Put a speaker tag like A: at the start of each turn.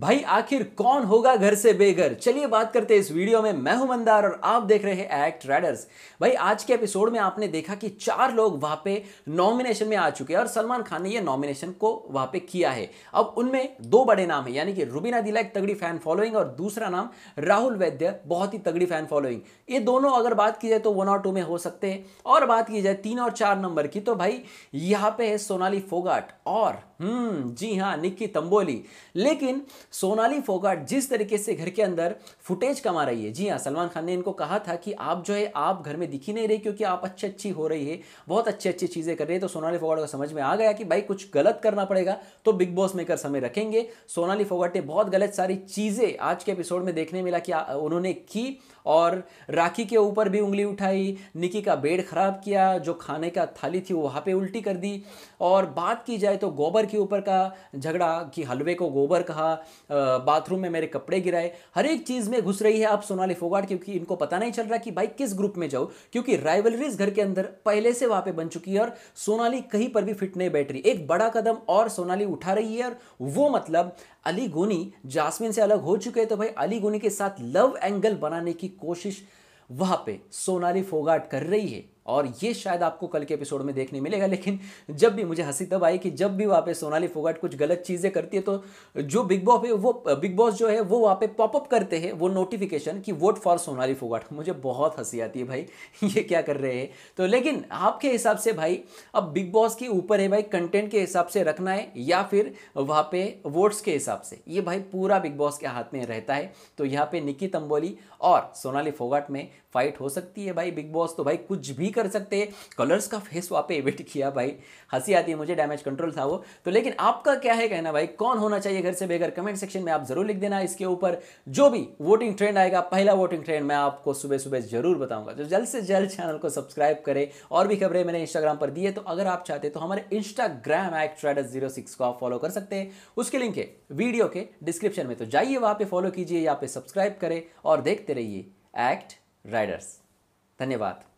A: भाई आखिर कौन होगा घर से बेघर चलिए बात करते हैं इस वीडियो में मैं हूं मंदार और आप देख रहे हैं एक्ट रेडर्स भाई आज के एपिसोड में आपने देखा कि चार लोग वहां पे नॉमिनेशन में आ चुके हैं और सलमान खान ने ये नॉमिनेशन को वहां पे किया है अब उनमें दो बड़े नाम है यानी कि रुबीना दिला एक तगड़ी फैन फॉलोइंग और दूसरा नाम राहुल वैद्य बहुत ही तगड़ी फैन फॉलोइंग ये दोनों अगर बात की जाए तो वन और टू में हो सकते हैं और बात की जाए तीन और चार नंबर की तो भाई यहाँ पे है सोनाली फोगाट और हम्म जी हाँ निक्की तंबोली लेकिन सोनाली फोगाट जिस तरीके से घर के अंदर फुटेज कमा रही है जी हाँ सलमान खान ने इनको कहा था कि आप जो है आप घर में दिखी नहीं रही क्योंकि आप अच्छी अच्छी हो रही है बहुत अच्छी अच्छी चीज़ें कर रही है तो सोनाली फोगाट को समझ में आ गया कि भाई कुछ गलत करना पड़ेगा तो बिग बॉस मेकर समय रखेंगे सोनाली फोगाट ने बहुत गलत सारी चीज़ें आज के एपिसोड में देखने मिला कि उन्होंने की और राखी के ऊपर भी उंगली उठाई निकी का बेड खराब किया जो खाने का थाली थी वो वहाँ पर उल्टी कर दी और बात की जाए तो गोबर के ऊपर का झगड़ा कि हलवे को गोबर कहा बाथरूम में मेरे कपड़े गिराए हर एक चीज़ में घुस रही है अब सोनाली फोगाट क्योंकि इनको पता नहीं चल रहा कि भाई किस ग्रुप में जाओ क्योंकि राइवलरीज घर के अंदर पहले से वहाँ पर बन चुकी है और सोनाली कहीं पर भी फिट नहीं बैठ रही एक बड़ा कदम और सोनाली उठा रही है और वो मतलब अली गोनी जासमिन से अलग हो चुके हैं तो भाई अली गोनी के साथ लव एंगल बनाने की कोशिश वहाँ पे सोनाली फोगाट कर रही है और ये शायद आपको कल के एपिसोड में देखने मिलेगा लेकिन जब भी मुझे हंसी तब आई कि जब भी वहाँ पे सोनाली फोगाट कुछ गलत चीज़ें करती है तो जो बिग बॉस है वो बिग बॉस जो है वो वहाँ पे पॉपअप करते हैं वो नोटिफिकेशन कि वोट फॉर सोनाली फोगाट मुझे बहुत हंसी आती है भाई ये क्या कर रहे हैं तो लेकिन आपके हिसाब से भाई अब बिग बॉस के ऊपर है भाई कंटेंट के हिसाब से रखना है या फिर वहाँ पे वोट्स के हिसाब से ये भाई पूरा बिग बॉस के हाथ में रहता है तो यहाँ पे निकी तंबोली और सोनाली फोगाट में फाइट हो सकती है भाई बिग बॉस तो भाई कुछ भी कर सकते कलर्स का फेस वहाँ पे इवेट किया भाई हंसी आती है मुझे डैमेज कंट्रोल था वो तो लेकिन आपका क्या है कहना भाई कौन होना चाहिए घर से बेघर कमेंट सेक्शन में आप जरूर लिख देना इसके ऊपर जो भी वोटिंग ट्रेंड आएगा पहला वोटिंग ट्रेंड मैं आपको सुबह सुबह जरूर बताऊंगा तो जल्द से जल्द चैनल को सब्सक्राइब करें और भी खबरें मैंने इंस्टाग्राम पर दी है तो अगर आप चाहते तो हमारे Instagram act trader zero six को आप फॉलो कर सकते हैं उसके लिंक है वीडियो के डिस्क्रिप्शन में तो जाइए वहां पे फॉलो कीजिए या पे सब्सक्राइब करें और देखते रहिए एक्ट राइडर्स धन्यवाद